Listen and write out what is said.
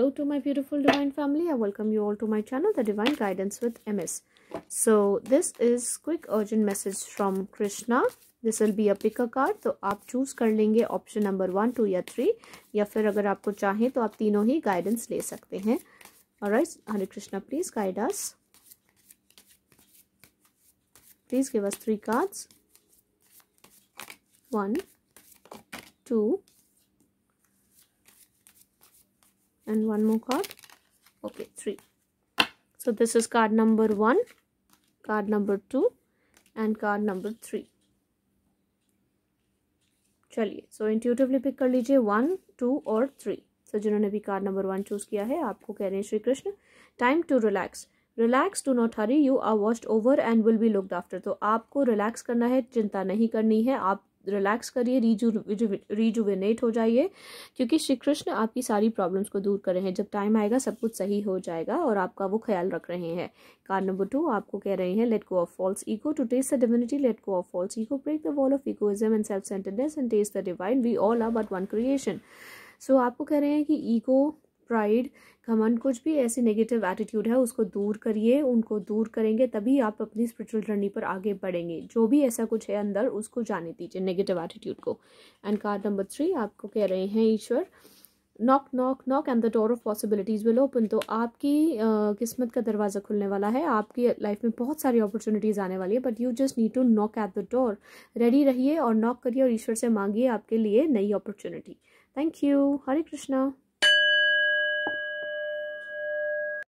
Hello to my beautiful divine family. I welcome you all to my channel, The Divine Guidance with MS. So this is quick urgent message from Krishna. This will be a picker card तो आप choose कर लेंगे option number one two या three या फिर अगर आपको चाहें तो आप तीनों ही गाइडेंस ले सकते हैं और Hare Krishna please guide us please give us three cards one two and one more card okay three so this is card number 1 card number 2 and card number 3 चलिए सो इंट्यूटिवली पिक कर लीजिए वन टू और three so जिन्होंने भी card number one choose किया है आपको कह रहे हैं Shri Krishna time to relax relax do not hurry you are watched over and will be looked after तो आपको रिलैक्स करना है चिंता नहीं करनी है आप रिलैक्स करिए रीजू हो जाइए क्योंकि श्री कृष्ण आपकी सारी प्रॉब्लम्स को दूर कर रहे हैं जब टाइम आएगा सब कुछ सही हो जाएगा और आपका वो ख्याल रख रहे हैं कार्ड नंबर टू आपको कह रहे हैं let go of false ego to taste the divinity let go of false ego break the wall of egoism and self centeredness and taste the divine we all are but one creation so आपको कह रहे हैं कि ego pride घमंड कुछ भी ऐसे negative attitude है उसको दूर करिए उनको दूर करेंगे तभी आप अपनी स्पिरिचुअल जर्नी पर आगे बढ़ेंगे जो भी ऐसा कुछ है अंदर उसको जाने दीजिए नेगेटिव एटीट्यूड को एंड कार्ड नंबर थ्री आपको कह रहे हैं ईश्वर knock knock knock and the door of possibilities will open तो आपकी uh, किस्मत का दरवाज़ा खुलने वाला है आपकी लाइफ में बहुत सारी अपॉर्चुनिटीज़ आने वाली है but you just need to knock at the door ready रहिए और नॉक करिए और ईश्वर से मांगिए आपके लिए नई opportunity thank you Hare Krishna